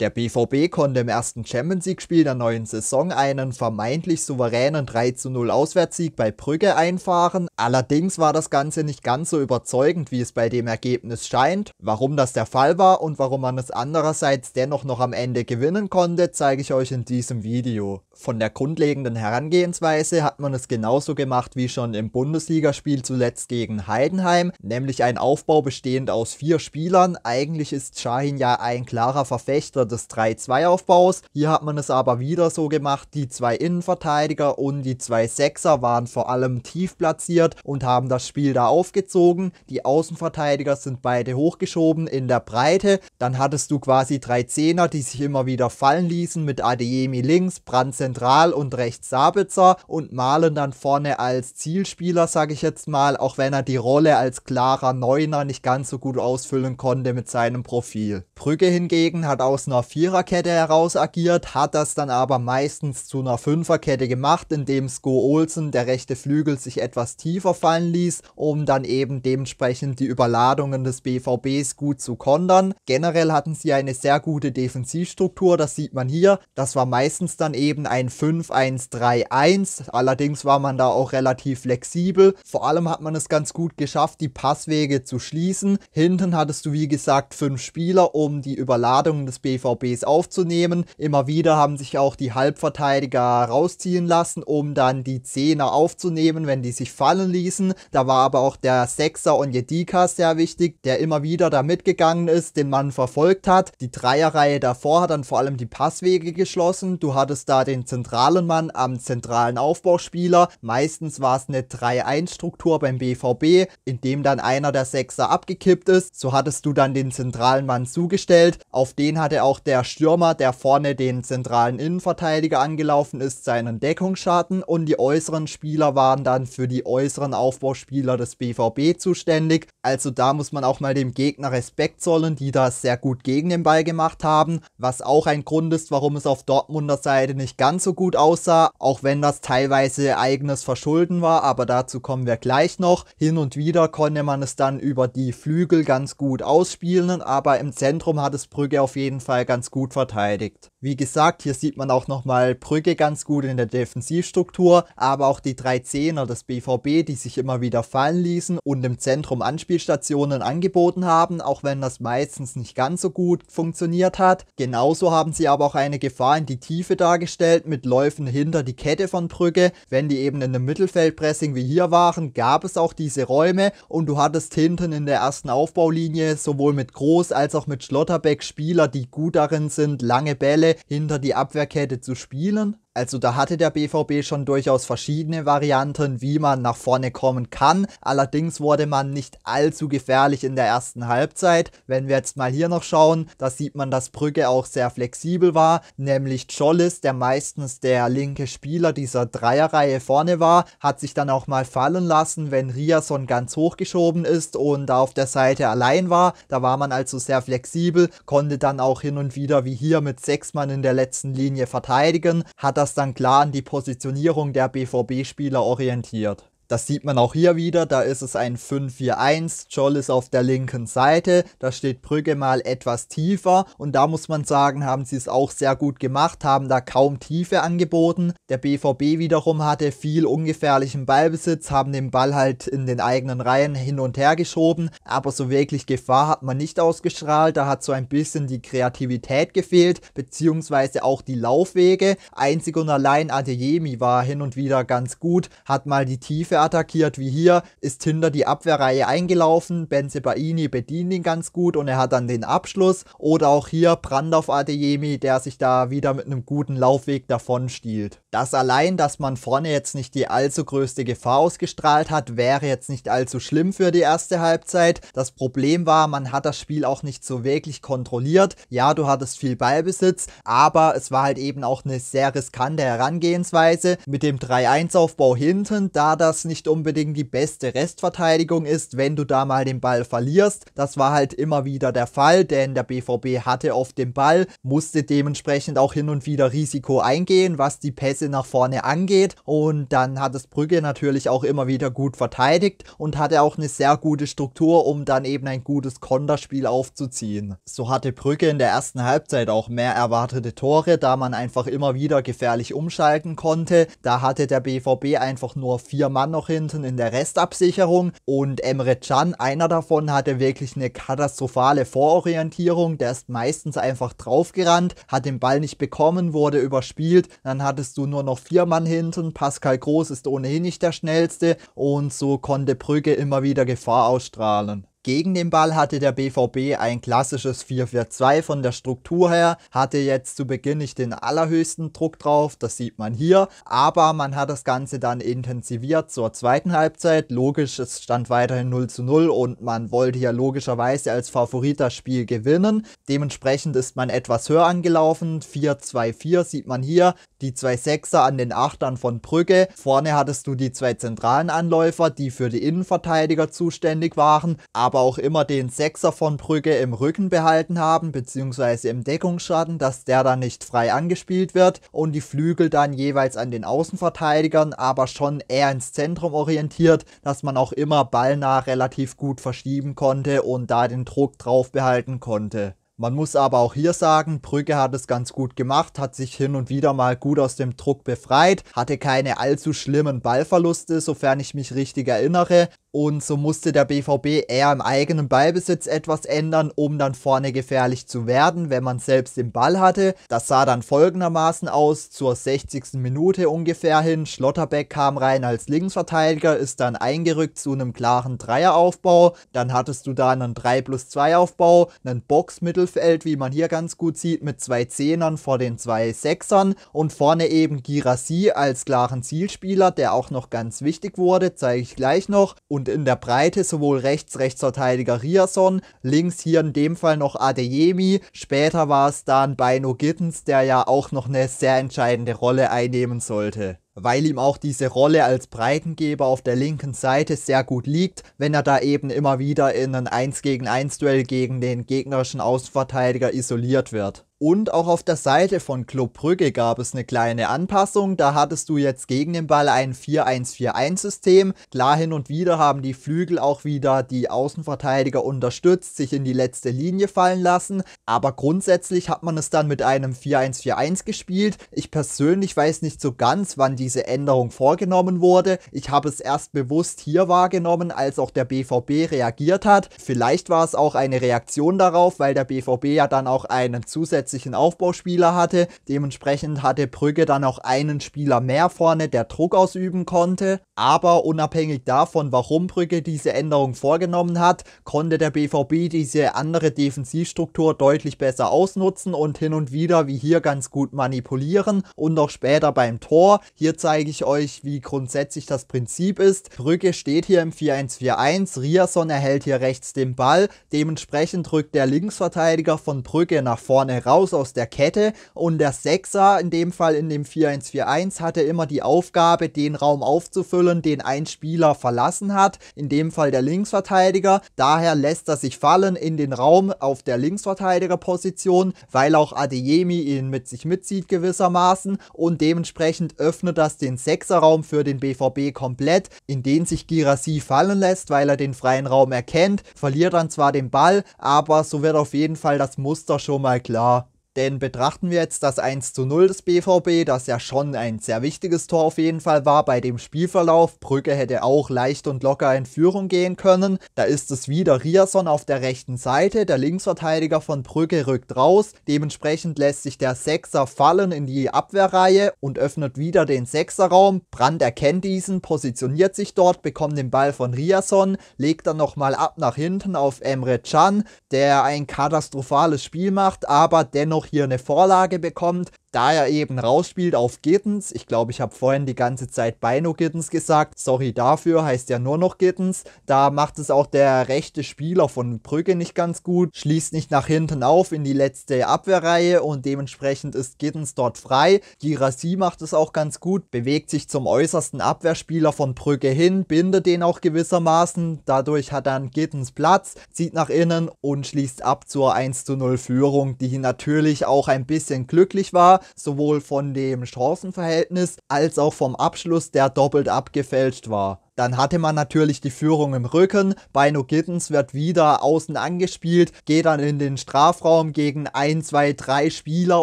Der BVB konnte im ersten Champions League-Spiel der neuen Saison einen vermeintlich souveränen 3-0 Auswärtssieg bei Brügge einfahren. Allerdings war das Ganze nicht ganz so überzeugend, wie es bei dem Ergebnis scheint. Warum das der Fall war und warum man es andererseits dennoch noch am Ende gewinnen konnte, zeige ich euch in diesem Video. Von der grundlegenden Herangehensweise hat man es genauso gemacht wie schon im Bundesligaspiel zuletzt gegen Heidenheim, nämlich ein Aufbau bestehend aus vier Spielern. Eigentlich ist Shahin ja ein klarer Verfechter wieder des 3-2-Aufbaus. Hier hat man es aber wieder so gemacht, die zwei Innenverteidiger und die zwei Sechser waren vor allem tief platziert und haben das Spiel da aufgezogen. Die Außenverteidiger sind beide hochgeschoben in der Breite. Dann hattest du quasi drei Zehner, die sich immer wieder fallen ließen mit Adeyemi links, Brand zentral und rechts Sabitzer und Malen dann vorne als Zielspieler, sage ich jetzt mal, auch wenn er die Rolle als klarer Neuner nicht ganz so gut ausfüllen konnte mit seinem Profil. Brügge hingegen hat aus einer einer Viererkette heraus agiert, hat das dann aber meistens zu einer Fünferkette gemacht, indem Sko Olsen, der rechte Flügel, sich etwas tiefer fallen ließ, um dann eben dementsprechend die Überladungen des BVBs gut zu kontern. Generell hatten sie eine sehr gute Defensivstruktur, das sieht man hier. Das war meistens dann eben ein 5-1-3-1, allerdings war man da auch relativ flexibel. Vor allem hat man es ganz gut geschafft, die Passwege zu schließen. Hinten hattest du wie gesagt fünf Spieler, um die Überladungen des BVBs BVBs aufzunehmen. Immer wieder haben sich auch die Halbverteidiger rausziehen lassen, um dann die Zehner aufzunehmen, wenn die sich fallen ließen. Da war aber auch der Sechser und Jedika sehr wichtig, der immer wieder da mitgegangen ist, den Mann verfolgt hat. Die Dreierreihe davor hat dann vor allem die Passwege geschlossen. Du hattest da den zentralen Mann am zentralen Aufbauspieler. Meistens war es eine 3-1-Struktur beim BVB, in dem dann einer der Sechser abgekippt ist. So hattest du dann den zentralen Mann zugestellt. Auf den hatte auch auch der Stürmer, der vorne den zentralen Innenverteidiger angelaufen ist, seinen Deckungsschaden und die äußeren Spieler waren dann für die äußeren Aufbauspieler des BVB zuständig. Also da muss man auch mal dem Gegner Respekt zollen, die das sehr gut gegen den Ball gemacht haben, was auch ein Grund ist, warum es auf Dortmunder Seite nicht ganz so gut aussah, auch wenn das teilweise eigenes Verschulden war, aber dazu kommen wir gleich noch. Hin und wieder konnte man es dann über die Flügel ganz gut ausspielen, aber im Zentrum hat es Brügge auf jeden Fall ganz gut verteidigt. Wie gesagt, hier sieht man auch nochmal Brügge ganz gut in der Defensivstruktur, aber auch die drei Zehner des BVB, die sich immer wieder fallen ließen und im Zentrum Anspielstationen angeboten haben, auch wenn das meistens nicht ganz so gut funktioniert hat. Genauso haben sie aber auch eine Gefahr in die Tiefe dargestellt mit Läufen hinter die Kette von Brügge. Wenn die eben in einem Mittelfeldpressing wie hier waren, gab es auch diese Räume und du hattest hinten in der ersten Aufbaulinie sowohl mit Groß als auch mit Schlotterbeck Spieler, die gut darin sind, lange Bälle hinter die Abwehrkette zu spielen. Also da hatte der BVB schon durchaus verschiedene Varianten, wie man nach vorne kommen kann. Allerdings wurde man nicht allzu gefährlich in der ersten Halbzeit. Wenn wir jetzt mal hier noch schauen, da sieht man, dass Brügge auch sehr flexibel war, nämlich Schollis, der meistens der linke Spieler dieser Dreierreihe vorne war, hat sich dann auch mal fallen lassen, wenn Riasson ganz hochgeschoben ist und auf der Seite allein war. Da war man also sehr flexibel, konnte dann auch hin und wieder wie hier mit sechs Mann in der letzten Linie verteidigen, hat das das dann klar an die Positionierung der BVB-Spieler orientiert. Das sieht man auch hier wieder, da ist es ein 5-4-1, Joll ist auf der linken Seite, da steht Brügge mal etwas tiefer und da muss man sagen, haben sie es auch sehr gut gemacht, haben da kaum Tiefe angeboten. Der BVB wiederum hatte viel ungefährlichen Ballbesitz, haben den Ball halt in den eigenen Reihen hin und her geschoben, aber so wirklich Gefahr hat man nicht ausgestrahlt, da hat so ein bisschen die Kreativität gefehlt, beziehungsweise auch die Laufwege. Einzig und allein Adeyemi war hin und wieder ganz gut, hat mal die Tiefe Abwehr attackiert, wie hier, ist hinter die Abwehrreihe eingelaufen, Benzebaini bedient ihn ganz gut und er hat dann den Abschluss. Oder auch hier Brand auf Adeyemi, der sich da wieder mit einem guten Laufweg davon stiehlt. Das allein, dass man vorne jetzt nicht die allzu größte Gefahr ausgestrahlt hat, wäre jetzt nicht allzu schlimm für die erste Halbzeit. Das Problem war, man hat das Spiel auch nicht so wirklich kontrolliert. Ja, du hattest viel Ballbesitz, aber es war halt eben auch eine sehr riskante Herangehensweise mit dem 3-1-Aufbau hinten, da das jetzt nicht unbedingt die beste Restverteidigung ist, wenn du da mal den Ball verlierst. Das war halt immer wieder der Fall, denn der BVB hatte oft den Ball, musste dementsprechend auch hin und wieder Risiko eingehen, was die Pässe nach vorne angeht. Und dann hat es Brügge natürlich auch immer wieder gut verteidigt und hatte auch eine sehr gute Struktur, um dann eben ein gutes Konterspiel aufzuziehen. So hatte Brügge in der ersten Halbzeit auch mehr erwartete Tore, da man einfach immer wieder gefährlich umschalten konnte. Da hatte der BVB einfach nur vier Mann noch hinten in der Restabsicherung und Emre Can, einer davon, hatte wirklich eine katastrophale Vororientierung. Der ist meistens einfach draufgerannt, hat den Ball nicht bekommen, wurde überspielt. Dann hattest du nur noch vier Mann hinten. Pascal Groß ist ohnehin nicht der schnellste und so konnte Brügge immer wieder Gefahr ausstrahlen. Gegen den Ball hatte der BVB ein klassisches 4-4-2 von der Struktur her, hatte jetzt zu Beginn nicht den allerhöchsten Druck drauf, das sieht man hier, aber man hat das Ganze dann intensiviert zur zweiten Halbzeit. Logisch, es stand weiterhin 0 zu 0 und man wollte ja logischerweise als Favorit das Spiel gewinnen. Dementsprechend ist man etwas höher angelaufen, 4-2-4 sieht man hier, die zwei Sechser an den Achtern von Brügge. Vorne hattest du die zwei zentralen Anläufer, die für die Innenverteidiger zuständig waren, aber aber auch immer den Sechser von Brügge im Rücken behalten haben, bzw. im Deckungsschatten, dass der dann nicht frei angespielt wird und die Flügel dann jeweils an den Außenverteidigern, aber schon eher ins Zentrum orientiert, dass man auch immer ballnah relativ gut verschieben konnte und da den Druck drauf behalten konnte. Man muss aber auch hier sagen, Brügge hat es ganz gut gemacht, hat sich hin und wieder mal gut aus dem Druck befreit, hatte keine allzu schlimmen Ballverluste, sofern ich mich richtig erinnere. Und so musste der BVB eher im eigenen Ballbesitz etwas ändern, um dann vorne gefährlich zu werden, wenn man selbst den Ball hatte. Das sah dann folgendermaßen aus, zur 60. Minute ungefähr hin. Schlotterbeck kam rein als Linksverteidiger, ist dann eingerückt zu einem klaren Dreieraufbau. Dann hattest du da einen 3 plus 2 Aufbau, einen Boxmittel Mittelfeld, wie man hier ganz gut sieht, mit zwei Zehnern vor den zwei Sechsern und vorne eben Girassi als klaren Zielspieler, der auch noch ganz wichtig wurde, zeige ich gleich noch. Und in der Breite sowohl rechts Rechtsverteidiger Riasson, links hier in dem Fall noch Adeyemi, später war es dann Beino Gittens, der ja auch noch eine sehr entscheidende Rolle einnehmen sollte weil ihm auch diese Rolle als Breitengeber auf der linken Seite sehr gut liegt, wenn er da eben immer wieder in ein 1 gegen 1 Duell gegen den gegnerischen Außenverteidiger isoliert wird. Und auch auf der Seite von Club Brügge gab es eine kleine Anpassung. Da hattest du jetzt gegen den Ball ein 4-1-4-1-System. Klar, hin und wieder haben die Flügel auch wieder die Außenverteidiger unterstützt, sich in die letzte Linie fallen lassen. Aber grundsätzlich hat man es dann mit einem 4-1-4-1 gespielt. Ich persönlich weiß nicht so ganz, wann diese Änderung vorgenommen wurde. Ich habe es erst bewusst hier wahrgenommen, als auch der BVB reagiert hat. Vielleicht war es auch eine Reaktion darauf, weil der BVB ja dann auch einen zusätzlichen Leipzig einen Aufbauspieler hatte. Dementsprechend hatte Brügge dann auch einen Spieler mehr vorne, der Druck ausüben konnte. Aber unabhängig davon, warum Brügge diese Änderung vorgenommen hat, konnte der BVB diese andere Defensivstruktur deutlich besser ausnutzen und hin und wieder wie hier ganz gut manipulieren und auch später beim Tor. Hier zeige ich euch, wie grundsätzlich das Prinzip ist. Brügge steht hier im 4-1-4-1, Rierson erhält hier rechts den Ball, dementsprechend drückt der Linksverteidiger von Brügge nach vorne raus raus aus der Kette und der Sechser, in dem Fall in dem 4-1-4-1, hatte immer die Aufgabe, den Raum aufzufüllen, den ein Spieler verlassen hat, in dem Fall der Linksverteidiger. Daher lässt er sich fallen in den Raum auf der Linksverteidigerposition, weil auch Adeyemi ihn mit sich mitzieht gewissermaßen und dementsprechend öffnet das den Sechserraum für den BVB komplett, in den sich Girassi fallen lässt, weil er den freien Raum erkennt, verliert dann zwar den Ball, aber so wird auf jeden Fall das Muster schon mal klar. Denn betrachten wir jetzt das 1 zu 0 des BVB, das ja schon ein sehr wichtiges Tor auf jeden Fall war bei dem Spielverlauf. Brücke hätte auch leicht und locker in Führung gehen können. Da ist es wieder Rierson auf der rechten Seite. Der Linksverteidiger von Brücke rückt raus. Dementsprechend lässt sich der Sechser fallen in die Abwehrreihe und öffnet wieder den Sechserraum. Brand erkennt diesen, positioniert sich dort, bekommt den Ball von Rierson, legt dann nochmal ab nach hinten auf Emre Can, der ein katastrophales Spiel macht, aber dennoch auch hier eine Vorlage bekommt, da er eben rausspielt auf Gittens, ich glaube, ich habe vorhin die ganze Zeit Beino Gittens gesagt, sorry dafür, heißt ja nur noch Gittens, da macht es auch der rechte Spieler von Brügge nicht ganz gut, schließt nicht nach hinten auf in die letzte Abwehrreihe und dementsprechend ist Gittens dort frei, Girassi macht es auch ganz gut, bewegt sich zum äußersten Abwehrspieler von Brügge hin, bindet den auch gewissermaßen, dadurch hat dann Gittens Platz, zieht nach innen und schließt ab zur 1 zu 0 Führung, die natürlich auch ein bisschen glücklich war, sowohl von dem Chancenverhältnis als auch vom Abschluss, der doppelt abgefälscht war. Dann hatte man natürlich die Führung im Rücken. Bino Gittens wird wieder außen angespielt, geht dann in den Strafraum gegen ein, zwei, drei Spieler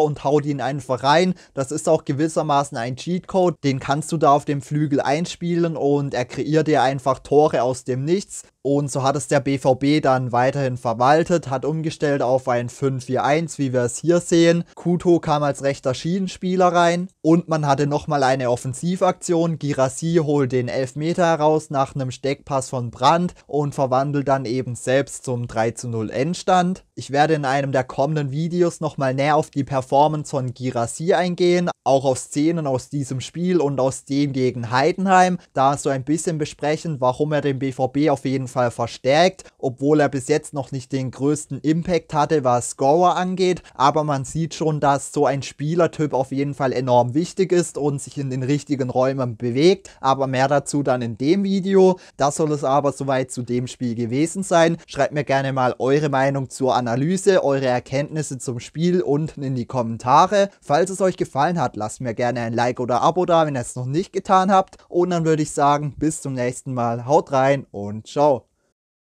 und haut ihn einfach rein. Das ist auch gewissermaßen ein Cheatcode. Den kannst du da auf dem Flügel einspielen und er kreiert dir einfach Tore aus dem Nichts. Und so hat es der BVB dann weiterhin verwaltet, hat umgestellt auf ein 5-4-1, wie wir es hier sehen. Kuto kam als rechter Schienenspieler rein. Und man hatte nochmal eine Offensivaktion. Girassi holt den Elfmeter heraus nach einem Steckpass von Brandt und verwandelt dann eben selbst zum 3 zu 0 Endstand. Ich werde in einem der kommenden Videos nochmal näher auf die Performance von Girassi eingehen, auch auf Szenen aus diesem Spiel und aus dem gegen Heidenheim, da so ein bisschen besprechen, warum er den BVB auf jeden Fall verstärkt, obwohl er bis jetzt noch nicht den größten Impact hatte, was Scorer angeht. Aber man sieht schon, dass so ein Spielertyp auf jeden Fall enorm wichtig ist und sich in den richtigen Räumen bewegt. Aber mehr dazu dann in dem Video. Das soll es aber soweit zu dem Spiel gewesen sein. Schreibt mir gerne mal eure Meinung zur Analyse, eure Erkenntnisse zum Spiel unten in die Kommentare. Falls es euch gefallen hat, lasst mir gerne ein Like oder Abo da, wenn ihr es noch nicht getan habt. Und dann würde ich sagen, bis zum nächsten Mal. Haut rein und ciao.